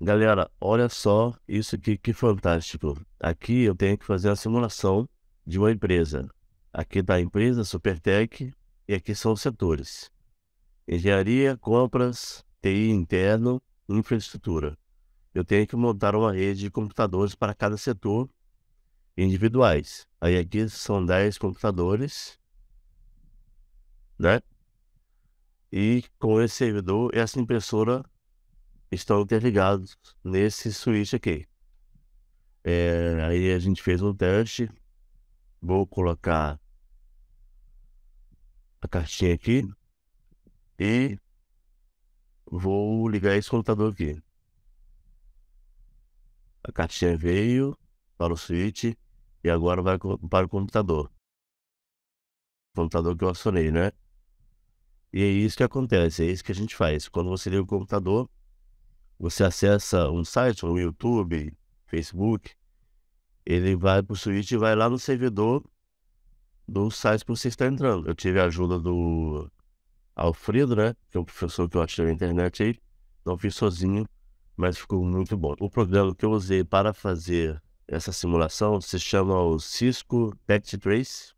Galera, olha só isso aqui, que fantástico. Aqui eu tenho que fazer a simulação de uma empresa. Aqui está a empresa, Supertech, e aqui são os setores. Engenharia, compras, TI interno, infraestrutura. Eu tenho que montar uma rede de computadores para cada setor individuais. Aí aqui são 10 computadores, né? E com esse servidor, essa impressora estão interligados nesse switch aqui. É, aí a gente fez um teste. Vou colocar a caixinha aqui e vou ligar esse computador aqui. A caixinha veio para o switch e agora vai para o computador. O computador que eu acionei, né? E é isso que acontece, é isso que a gente faz. Quando você liga o computador, você acessa um site, um YouTube, Facebook, ele vai para o switch e vai lá no servidor do site que você está entrando. Eu tive a ajuda do Alfredo, né? Que é um professor que eu achei na internet aí. Não fiz sozinho, mas ficou muito bom. O programa que eu usei para fazer essa simulação se chama o Cisco Packet Trace.